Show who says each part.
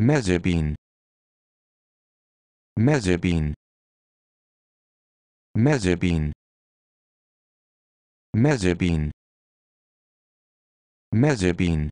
Speaker 1: Meze bean. Meze bean. Meze bean. bean. bean.